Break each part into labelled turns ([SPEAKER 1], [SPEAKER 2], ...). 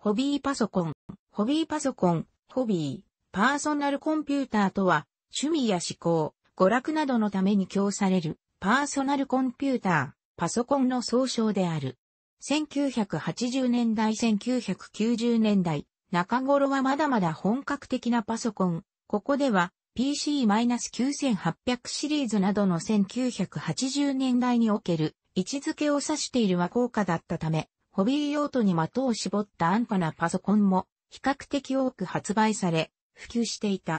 [SPEAKER 1] ホビーパソコン。ホビーパソコン、ホビー、パーソナルコンピューターとは、趣味や思考、娯楽などのために供される、パーソナルコンピューター、パソコンの総称である。1980年代1990年代、中頃はまだまだ本格的なパソコン。ここでは PC-9800 シリーズなどの1980年代における位置づけを指している和効果だったため、ホビー用途に的を絞った安価なパソコンも比較的多く発売され、普及していた。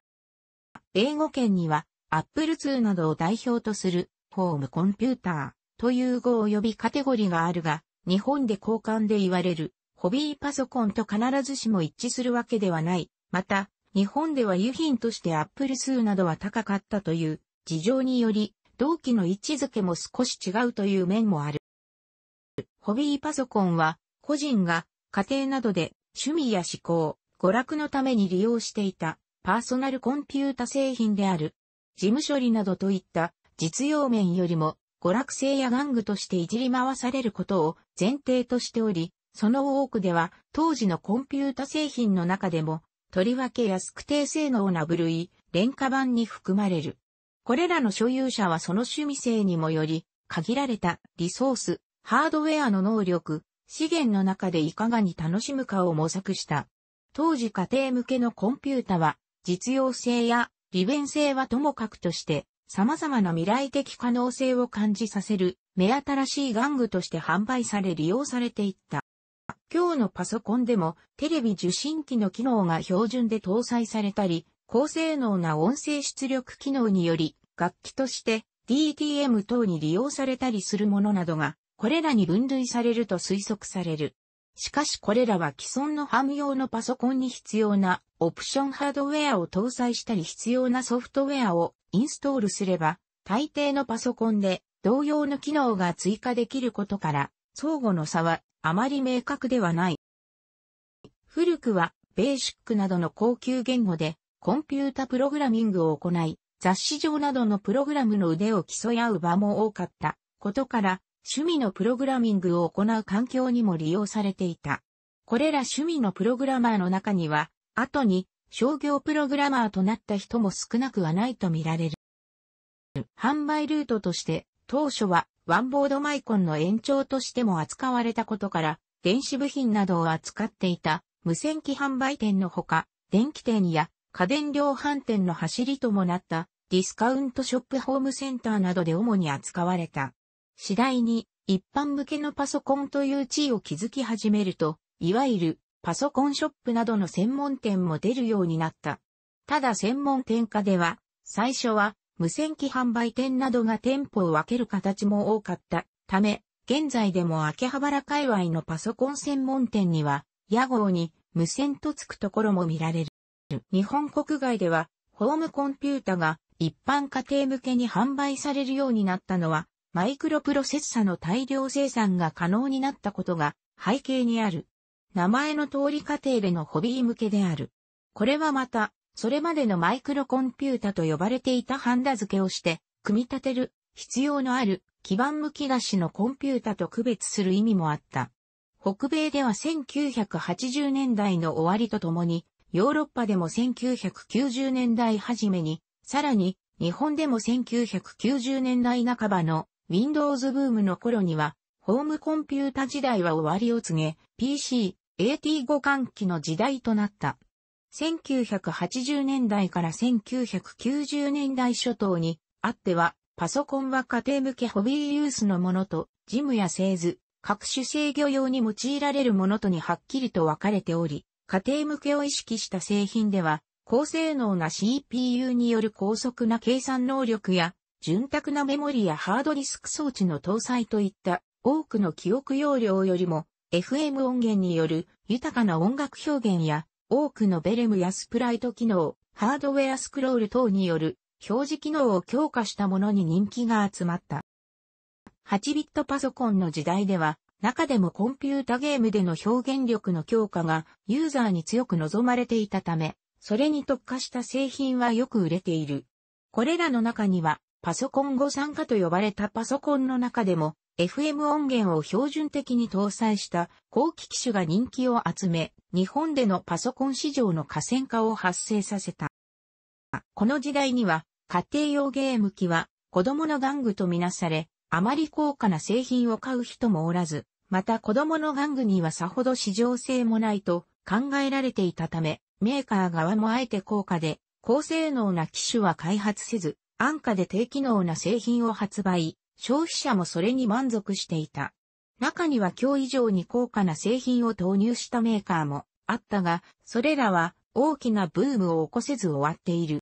[SPEAKER 1] 英語圏には Apple II などを代表とするホームコンピューターという語及びカテゴリーがあるが、日本で交換で言われるホビーパソコンと必ずしも一致するわけではない。また、日本では輸品として Apple II などは高かったという事情により、同期の位置づけも少し違うという面もある。ホビーパソコンは、個人が家庭などで趣味や思考、娯楽のために利用していたパーソナルコンピュータ製品である。事務処理などといった実用面よりも娯楽性や玩具としていじり回されることを前提としており、その多くでは当時のコンピュータ製品の中でも、とりわけ安く低性能な部類、廉価版に含まれる。これらの所有者はその趣味性にもより、限られたリソース、ハードウェアの能力、資源の中でいかがに楽しむかを模索した。当時家庭向けのコンピュータは、実用性や利便性はともかくとして、様々な未来的可能性を感じさせる、目新しい玩具として販売され利用されていった。今日のパソコンでもテレビ受信機の機能が標準で搭載されたり、高性能な音声出力機能により楽器として DTM 等に利用されたりするものなどがこれらに分類されると推測される。しかしこれらは既存のハム用のパソコンに必要なオプションハードウェアを搭載したり必要なソフトウェアをインストールすれば、大抵のパソコンで同様の機能が追加できることから、相互の差はあまり明確ではない。古くはベーシックなどの高級言語でコンピュータプログラミングを行い、雑誌上などのプログラムの腕を競い合う場も多かったことから、趣味のプログラミングを行う環境にも利用されていた。これら趣味のプログラマーの中には、後に商業プログラマーとなった人も少なくはないと見られる。販売ルートとして、当初はワンボードマイコンの延長としても扱われたことから、電子部品などを扱っていた無線機販売店のほか、電気店や家電量販店の走りともなったディスカウントショップホームセンターなどで主に扱われた。次第に一般向けのパソコンという地位を築き始めると、いわゆるパソコンショップなどの専門店も出るようになった。ただ専門店下では、最初は無線機販売店などが店舗を分ける形も多かったため、現在でも秋葉原界隈のパソコン専門店には、屋号に無線とつくところも見られる。日本国外では、ホームコンピュータが一般家庭向けに販売されるようになったのは、マイクロプロセッサの大量生産が可能になったことが背景にある。名前の通り過程でのホビー向けである。これはまた、それまでのマイクロコンピュータと呼ばれていたハンダ付けをして、組み立てる必要のある基盤向き出しのコンピュータと区別する意味もあった。北米では1980年代の終わりとともに、ヨーロッパでも1990年代初めに、さらに日本でも1990年代半ばの Windows ブームの頃には、ホームコンピュータ時代は終わりを告げ、PC、AT 互換機の時代となった。1980年代から1990年代初頭にあっては、パソコンは家庭向けホビーユースのものと、ジムや製図、各種制御用に用いられるものとにはっきりと分かれており、家庭向けを意識した製品では、高性能な CPU による高速な計算能力や潤沢なメモリやハードディスク装置の搭載といった多くの記憶容量よりも FM 音源による豊かな音楽表現や多くのベレムやスプライト機能、ハードウェアスクロール等による表示機能を強化したものに人気が集まった。8ビットパソコンの時代では中でもコンピュータゲームでの表現力の強化がユーザーに強く望まれていたため、それに特化した製品はよく売れている。これらの中にはパソコン語参加と呼ばれたパソコンの中でも、FM 音源を標準的に搭載した後期機種が人気を集め、日本でのパソコン市場の河川化を発生させた。この時代には、家庭用ゲーム機は子供の玩具とみなされ、あまり高価な製品を買う人もおらず、また子供の玩具にはさほど市場性もないと考えられていたため、メーカー側もあえて高価で高性能な機種は開発せず、安価で低機能な製品を発売、消費者もそれに満足していた。中には今日以上に高価な製品を投入したメーカーもあったが、それらは大きなブームを起こせず終わっている。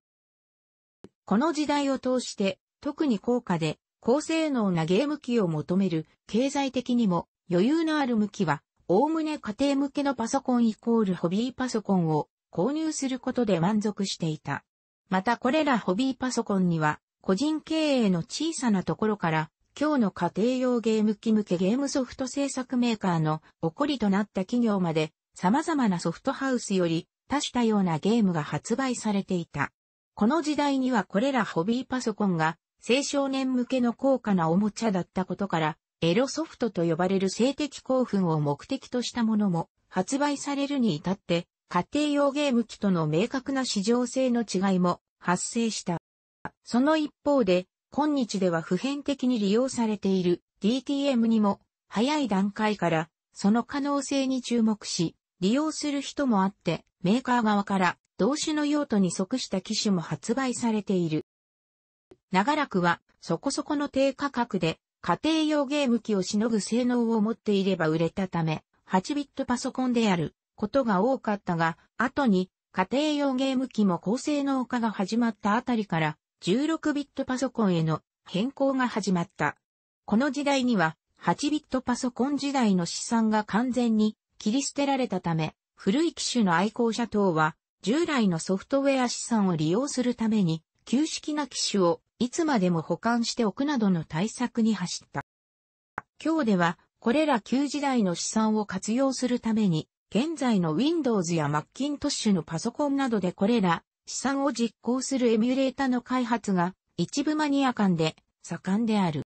[SPEAKER 1] この時代を通して、特に高価で高性能なゲーム機を求める経済的にも余裕のある向きは、おおむね家庭向けのパソコンイコールホビーパソコンを購入することで満足していた。またこれらホビーパソコンには、個人経営の小さなところから、今日の家庭用ゲーム機向けゲームソフト制作メーカーの起こりとなった企業まで、様々なソフトハウスより多種多様なゲームが発売されていた。この時代にはこれらホビーパソコンが青少年向けの高価なおもちゃだったことから、エロソフトと呼ばれる性的興奮を目的としたものも発売されるに至って家庭用ゲーム機との明確な市場性の違いも発生した。その一方で、今日では普遍的に利用されている DTM にも早い段階からその可能性に注目し、利用する人もあって、メーカー側から同種の用途に即した機種も発売されている。長らくはそこそこの低価格で家庭用ゲーム機をしのぐ性能を持っていれば売れたため、8ビットパソコンであることが多かったが、後に家庭用ゲーム機も高性能化が始まったあたりから、16ビットパソコンへの変更が始まった。この時代には、8ビットパソコン時代の資産が完全に切り捨てられたため、古い機種の愛好者等は、従来のソフトウェア資産を利用するために、旧式な機種をいつまでも保管しておくなどの対策に走った。今日では、これら旧時代の資産を活用するために、現在の Windows や Macintosh のパソコンなどでこれら資産を実行するエミュレータの開発が一部マニア間で盛んである。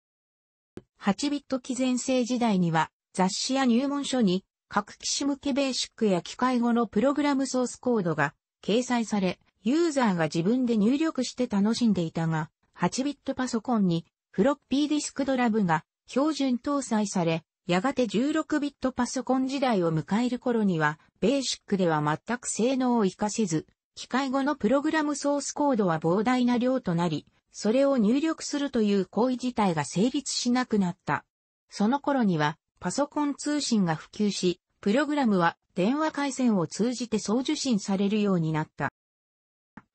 [SPEAKER 1] 8ビット機前世時代には雑誌や入門書に各機種向けベーシックや機械語のプログラムソースコードが掲載され、ユーザーが自分で入力して楽しんでいたが、8ビットパソコンにフロッピーディスクドラブが標準搭載され、やがて16ビットパソコン時代を迎える頃には、ベーシックでは全く性能を活かせず、機械後のプログラムソースコードは膨大な量となり、それを入力するという行為自体が成立しなくなった。その頃には、パソコン通信が普及し、プログラムは電話回線を通じて送受信されるようになった。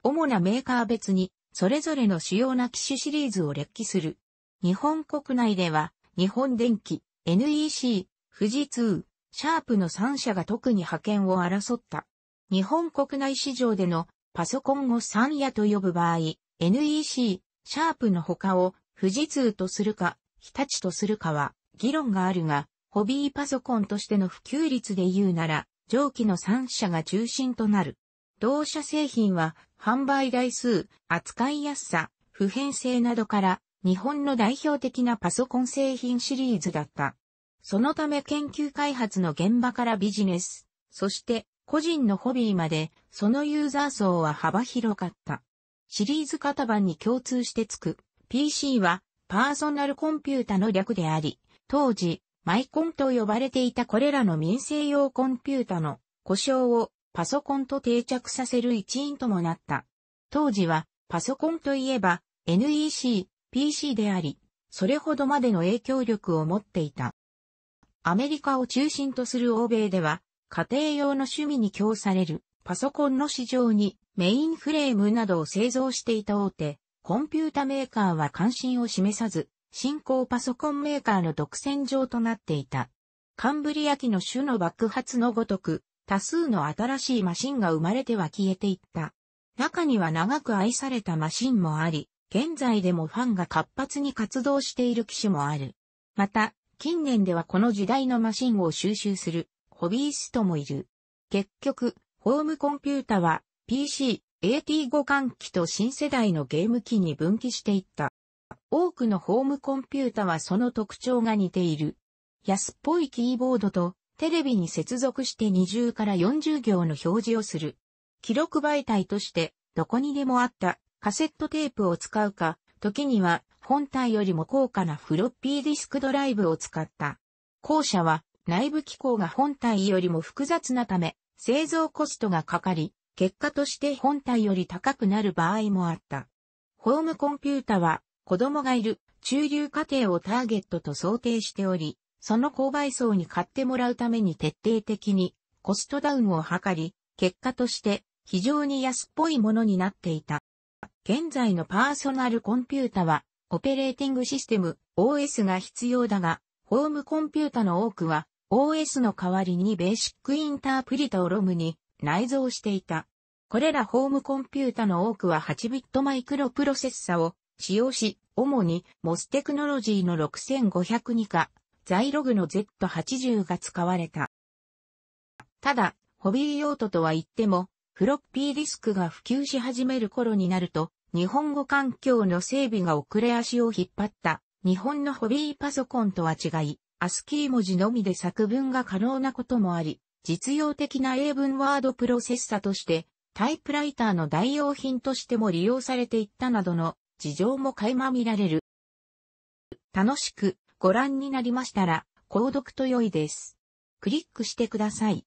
[SPEAKER 1] 主なメーカー別に、それぞれの主要な機種シリーズを列記する。日本国内では、日本電機、NEC、富士通、シャープの3社が特に派遣を争った。日本国内市場でのパソコンを3夜と呼ぶ場合、NEC、シャープの他を富士通とするか、日立とするかは議論があるが、ホビーパソコンとしての普及率で言うなら、上記の3社が中心となる。同社製品は販売台数、扱いやすさ、普遍性などから日本の代表的なパソコン製品シリーズだった。そのため研究開発の現場からビジネス、そして個人のホビーまで、そのユーザー層は幅広かった。シリーズ型番に共通してつく、PC はパーソナルコンピュータの略であり、当時、マイコンと呼ばれていたこれらの民生用コンピュータの故障をパソコンと定着させる一因ともなった。当時はパソコンといえば NEC、PC であり、それほどまでの影響力を持っていた。アメリカを中心とする欧米では、家庭用の趣味に供されるパソコンの市場にメインフレームなどを製造していた大手、コンピュータメーカーは関心を示さず、新興パソコンメーカーの独占上となっていた。カンブリア紀の種の爆発のごとく、多数の新しいマシンが生まれては消えていった。中には長く愛されたマシンもあり、現在でもファンが活発に活動している機種もある。また、近年ではこの時代のマシンを収集するホビーストもいる。結局、ホームコンピュータは PC、AT 互換機と新世代のゲーム機に分岐していった。多くのホームコンピュータはその特徴が似ている。安っぽいキーボードとテレビに接続して20から40行の表示をする。記録媒体としてどこにでもあったカセットテープを使うか、時には本体よりも高価なフロッピーディスクドライブを使った。後者は内部機構が本体よりも複雑なため、製造コストがかかり、結果として本体より高くなる場合もあった。ホームコンピュータは子供がいる中流家庭をターゲットと想定しており、その購買層に買ってもらうために徹底的にコストダウンを図り、結果として非常に安っぽいものになっていた。現在のパーソナルコンピュータは、オペレーティングシステム OS が必要だが、ホームコンピュータの多くは OS の代わりにベーシックインタープリタをロ m に内蔵していた。これらホームコンピュータの多くは8ビットマイクロプロセッサを使用し、主に MOS テクノロジーの6502か、ザイログの Z80 が使われた。ただ、ホビー用途とは言っても、フロッピーディスクが普及し始める頃になると、日本語環境の整備が遅れ足を引っ張った日本のホビーパソコンとは違い、アスキー文字のみで作文が可能なこともあり、実用的な英文ワードプロセッサとして、タイプライターの代用品としても利用されていったなどの事情も垣間見られる。楽しくご覧になりましたら、購読と良いです。クリックしてください。